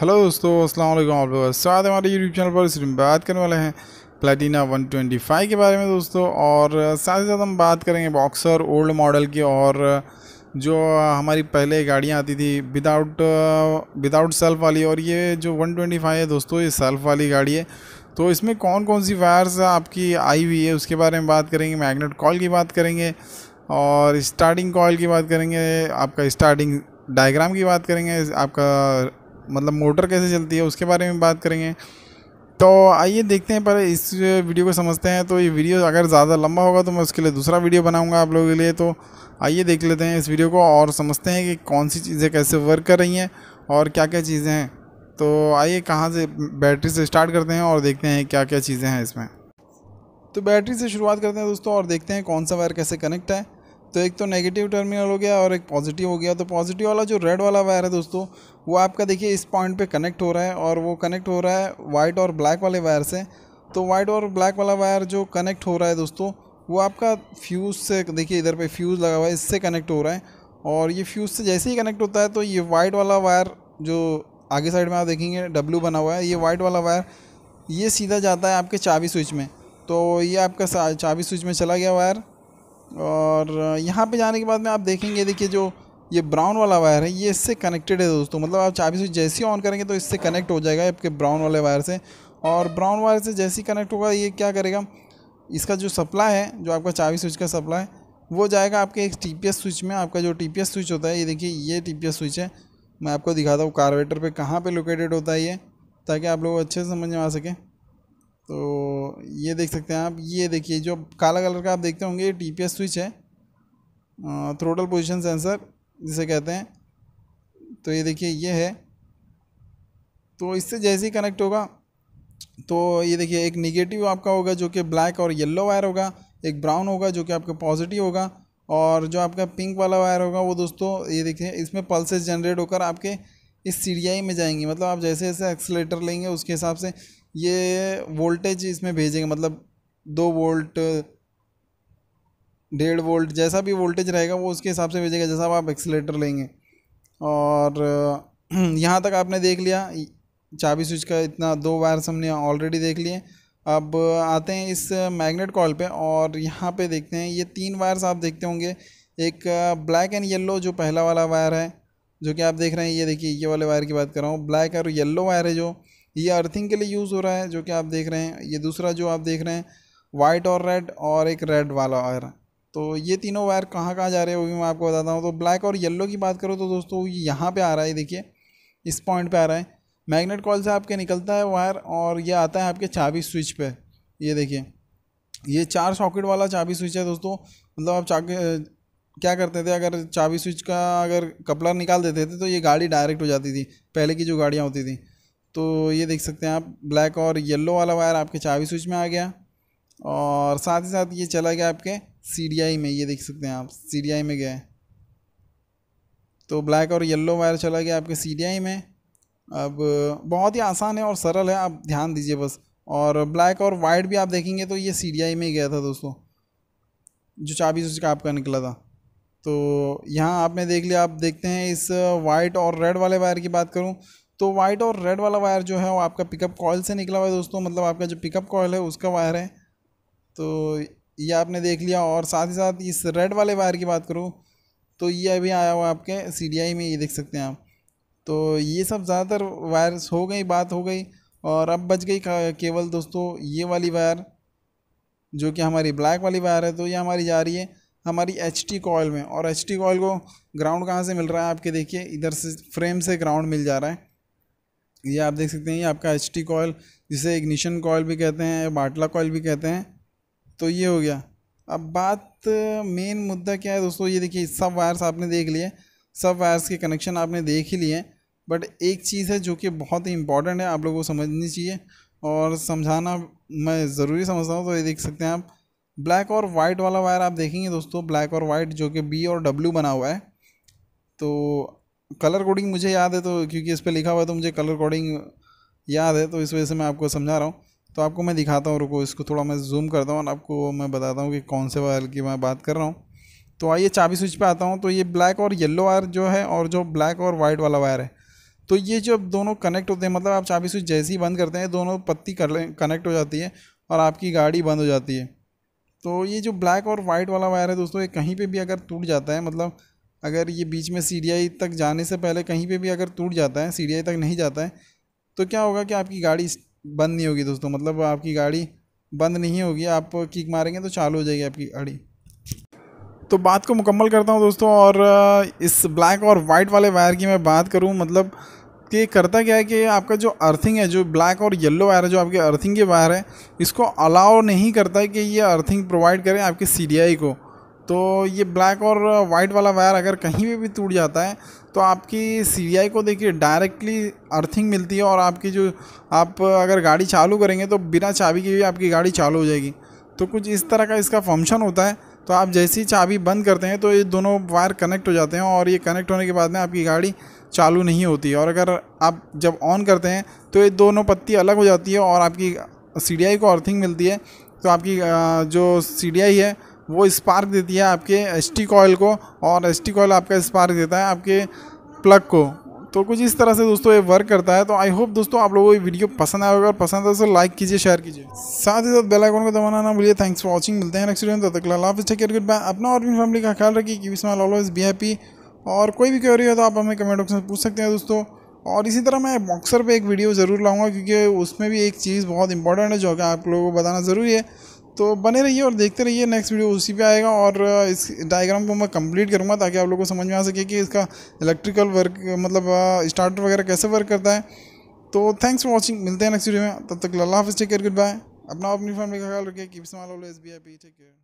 hello दोस्तों अस्सलाम वालेकुम आप लोग स्वागत है हमारे यूट्यूब चैनल पर इस बात करने वाले हैं प्लेटिना 125 के बारे में दोस्तों और साथ ही साथ हम बात करेंगे बॉक्सर ओल्ड मॉडल की और जो हमारी पहले गाड़ियाँ आती थी विदाउट विदाउट सेल्फ वाली और ये जो 125 है दोस्तों ये सेल्फ वाली गाड़ी है तो इसमें कौन कौन सी वायर्स आपकी आई हुई है उसके बारे में बात करेंगे मैगनेट कॉल की बात करेंगे और स्टार्टिंग कॉल की बात करेंगे आपका स्टार्टिंग डायग्राम की बात करेंगे आपका मतलब मोटर कैसे चलती है उसके बारे में बात करेंगे तो आइए देखते हैं पर इस वीडियो को समझते हैं तो ये वीडियो अगर ज़्यादा लंबा होगा तो मैं उसके लिए दूसरा वीडियो बनाऊंगा आप लोगों के लिए तो आइए देख लेते हैं इस वीडियो को और समझते हैं कि कौन सी चीज़ें कैसे वर्क कर रही हैं और क्या क्या चीज़ें हैं तो आइए कहाँ से बैटरी से स्टार्ट करते हैं और देखते हैं क्या क्या चीज़ें हैं इसमें तो बैटरी से शुरुआत करते हैं दोस्तों और देखते हैं कौन सा वायर कैसे कनेक्ट है तो एक तो नेगेटिव टर्मिनल हो गया और एक पॉजिटिव हो गया तो पॉजिटिव वाला जो रेड वाला वायर है दोस्तों वो आपका देखिए इस पॉइंट पे कनेक्ट हो रहा है और वो कनेक्ट हो रहा है वाइट और ब्लैक वाले वायर से तो वाइट और ब्लैक वाला वायर जो कनेक्ट हो रहा है दोस्तों वो आपका फ्यूज़ से देखिए इधर पर फ्यूज़ लगा हुआ है इससे कनेक्ट हो रहा है और ये फ्यूज़ से जैसे ही कनेक्ट होता है तो ये वाइट वाला वायर जो आगे साइड में आप देखेंगे डब्ल्यू बना हुआ है ये वाइट वाला वायर ये सीधा जाता है आपके चाबी स्विच में तो ये आपका चाबी स्विच में चला गया वायर और यहाँ पे जाने के बाद में आप देखेंगे देखिए जो ये ब्राउन वाला वायर है ये इससे कनेक्टेड है दोस्तों मतलब आप चाबी से जैसे ऑन करेंगे तो इससे कनेक्ट हो जाएगा आपके ब्राउन वाले वायर से और ब्राउन वायर से जैसे ही कनेक्ट होगा ये क्या करेगा इसका जो सप्लाई है जो आपका चाबी स्विच का सप्लाई है वो जाएगा आपके एक टी स्विच में आपका जो टी स्विच होता है ये देखिए ये टी स्विच है मैं आपको दिखाता हूँ कार्वेटर पर कहाँ पर लोकेटेड होता है ये ताकि आप लोग अच्छे से समझ में आ सकें तो ये देख सकते हैं आप ये देखिए जो काला कलर का आप देखते होंगे ये टी पी एस स्विच है थ्रोटल पोजीशन सेंसर जिसे कहते हैं तो ये देखिए ये है तो इससे जैसे ही कनेक्ट होगा तो ये देखिए एक निगेटिव आपका होगा जो कि ब्लैक और येलो वायर होगा एक ब्राउन होगा जो कि आपका पॉजिटिव होगा और जो आपका पिंक वाला वायर होगा वो दोस्तों ये देखिए इसमें पल्सेस जनरेट होकर आपके इस सीडीआई में जाएंगी मतलब आप जैसे जैसे एक्सलेटर लेंगे उसके हिसाब से ये वोल्टेज इसमें भेजेंगे मतलब दो वोल्ट डेढ़ वोल्ट जैसा भी वोल्टेज रहेगा वो उसके हिसाब से भेजेगा जैसा आप एक्सलेटर लेंगे और यहाँ तक आपने देख लिया चाबी स्विच का इतना दो वायर्स हमने ऑलरेडी देख लिए अब आते हैं इस मैग्नेट कॉल पे और यहाँ पे देखते हैं ये तीन वायर्स आप देखते होंगे एक ब्लैक एंड येलो जो पहला वाला वायर है जो कि आप देख रहे हैं ये देखिए ये वाले वायर की बात कर रहा हूँ ब्लैक और येलो वायर है जो ये अर्थिंग के लिए यूज़ हो रहा है जो कि आप देख रहे हैं ये दूसरा जो आप देख रहे हैं वाइट और रेड और एक रेड वाला वायर तो ये तीनों वायर कहाँ कहाँ जा रहे हैं वो भी मैं आपको बताता हूँ तो ब्लैक और येलो की बात करो तो दोस्तों ये यहाँ पर आ रहा है देखिए इस पॉइंट पर आ रहा है मैगनेट कॉल से आपके निकलता है वायर और ये आता है आपके चाबी स्विच पर ये देखिए ये चार सॉकेट वाला चाबी स्विच है दोस्तों मतलब आप चाके क्या करते थे अगर चाबी स्विच का अगर कपलर निकाल देते थे तो ये गाड़ी डायरेक्ट हो जाती थी पहले की जो गाड़ियाँ होती थी तो ये देख सकते हैं आप ब्लैक और येलो वाला वायर आपके चाबी स्विच में आ गया और साथ ही साथ ये चला गया आपके सी में ये देख सकते हैं आप सी में गए तो ब्लैक और येलो वायर चला गया आपके सी में अब बहुत ही आसान है और सरल है आप ध्यान दीजिए बस और ब्लैक और वाइट भी आप देखेंगे तो ये सी में ही गया था दोस्तों जो चाबी स्विच का आपका निकला था तो यहाँ आपने देख लिया आप देखते हैं इस वाइट और रेड वाले वायर की बात करूँ तो वाइट और रेड वाला वायर जो है वो आपका पिकअप कॉयल से निकला हुआ है दोस्तों मतलब आपका जो पिकअप कॉयल है उसका वायर है तो ये आपने देख लिया और साथ ही साथ इस रेड वाले वायर की बात करूँ तो ये अभी आया हुआ आपके सी में ये देख सकते हैं आप तो ये सब ज़्यादातर वायर्स हो गई बात हो गई और अब बच गई केवल दोस्तों ये वाली वायर जो कि हमारी ब्लैक वाली वायर है तो ये हमारी जा रही है हमारी एच टी कॉयल में और एच टी कॉयल को ग्राउंड कहाँ से मिल रहा है आपके देखिए इधर से फ्रेम से ग्राउंड मिल जा रहा है ये आप देख सकते हैं ये आपका एच टी कॉयल जिसे इग्निशन कॉयल भी कहते हैं बाटला कॉयल भी कहते हैं तो ये हो गया अब बात मेन मुद्दा क्या है दोस्तों ये देखिए सब वायर्स आपने देख लिए सब वायर्स के कनेक्शन आपने देख ही लिए बट एक चीज़ है जो कि बहुत ही इंपॉर्टेंट है आप लोगों को समझनी चाहिए और समझाना मैं ज़रूरी समझता हूँ तो ये देख सकते हैं आप ब्लैक और वाइट वाला वायर आप देखेंगे दोस्तों ब्लैक और वाइट जो कि बी और डब्ल्यू बना हुआ है तो कलर कोडिंग मुझे याद है तो क्योंकि इस पर लिखा हुआ है तो मुझे कलर कोडिंग याद है तो इस वजह से मैं आपको समझा रहा हूँ तो आपको मैं दिखाता हूँ रुको इसको थोड़ा मैं जूम करता हूँ और आपको मैं बताता हूँ कि कौन से वायर की मैं बात कर रहा हूँ तो आइए चाबी स्विच पे आता हूँ तो ये ब्लैक और येलो वायर जो है और जो ब्लैक और वाइट वाला वायर है तो ये जब दोनों कनेक्ट होते हैं मतलब आप चाबी स्विच जैसे ही बंद करते हैं दोनों पत्ती कनेक्ट हो जाती है और आपकी गाड़ी बंद हो जाती है तो ये जो ब्लैक और वाइट वाला वायर है दोस्तों ये कहीं पर भी अगर टूट जाता है मतलब अगर ये बीच में सी तक जाने से पहले कहीं पे भी अगर टूट जाता है सी तक नहीं जाता है तो क्या होगा कि आपकी गाड़ी बंद नहीं होगी दोस्तों मतलब आपकी गाड़ी बंद नहीं होगी आप किक मारेंगे तो चालू हो जाएगी आपकी गाड़ी तो बात को मुकम्मल करता हूँ दोस्तों और इस ब्लैक और वाइट वाले वायर की मैं बात करूँ मतलब कि करता क्या है कि आपका जो अर्थिंग है जो ब्लैक और येलो वायर है जो आपके अर्थिंग के वायर है इसको अलाउ नहीं करता है कि ये अर्थिंग प्रोवाइड करें आपके सी को तो ये ब्लैक और वाइट वाला वायर अगर कहीं भी भी टूट जाता है तो आपकी सी को देखिए डायरेक्टली अर्थिंग मिलती है और आपकी जो आप अगर गाड़ी चालू करेंगे तो बिना चाबी के भी आपकी गाड़ी चालू हो जाएगी तो कुछ इस तरह का इसका फंक्शन होता है तो आप जैसे ही चाबी बंद करते हैं तो ये दोनों वायर कनेक्ट हो जाते हैं और ये कनेक्ट होने के बाद में आपकी गाड़ी चालू नहीं होती और अगर आप जब ऑन करते हैं तो ये दोनों पत्ती अलग हो जाती है और आपकी सी को अर्थिंग मिलती है तो आपकी जो सी है वो स्पार्क देती है आपके एस टी कॉयल को और एस टी कॉयल आपका स्पार्क देता है आपके प्लग को तो कुछ इस तरह से दोस्तों ये वर्क करता है तो आई होप दोस्तों आप लोगों को ये वीडियो पसंद आएगा और पसंद आए तो लाइक कीजिए शेयर कीजिए साथ ही साथ बेल आइकन को दबाना ना भूलिए थैंक्स फॉर वाचिंग मिलते हैं नेक्स्ट वीडियो तब तक laugh take care goodbye अपना और अपनी फैमिली का ख्याल रखिए कि विस्माल ऑलवेज बी हैप्पी और कोई भी क्वेरी हो तो आप हमें कमेंट बॉक्स में पूछ सकते हैं दोस्तों और इसी तरह मैं बॉक्सर पर एक वीडियो ज़रूर लाऊंगा क्योंकि उसमें भी एक चीज़ बहुत इंपॉर्टेंट है जो कि आप लोगों को बताना ज़रूरी है तो बने रहिए और देखते रहिए नेक्स्ट वीडियो उसी पे आएगा और इस डायग्राम को मैं कंप्लीट करूँगा ताकि आप लोगों को समझ में आ सके कि इसका इलेक्ट्रिकल वर्क मतलब स्टार्टर वगैरह कैसे वर्क करता है तो थैंक्स फॉर वॉचिंग मिलते हैं नेक्स्ट वीडियो में तब तक लल्ला हाफिज़ टेक केयर गुड बाय अपना अपनी फैमिली का ख्याल रखिए कि small S B I P take care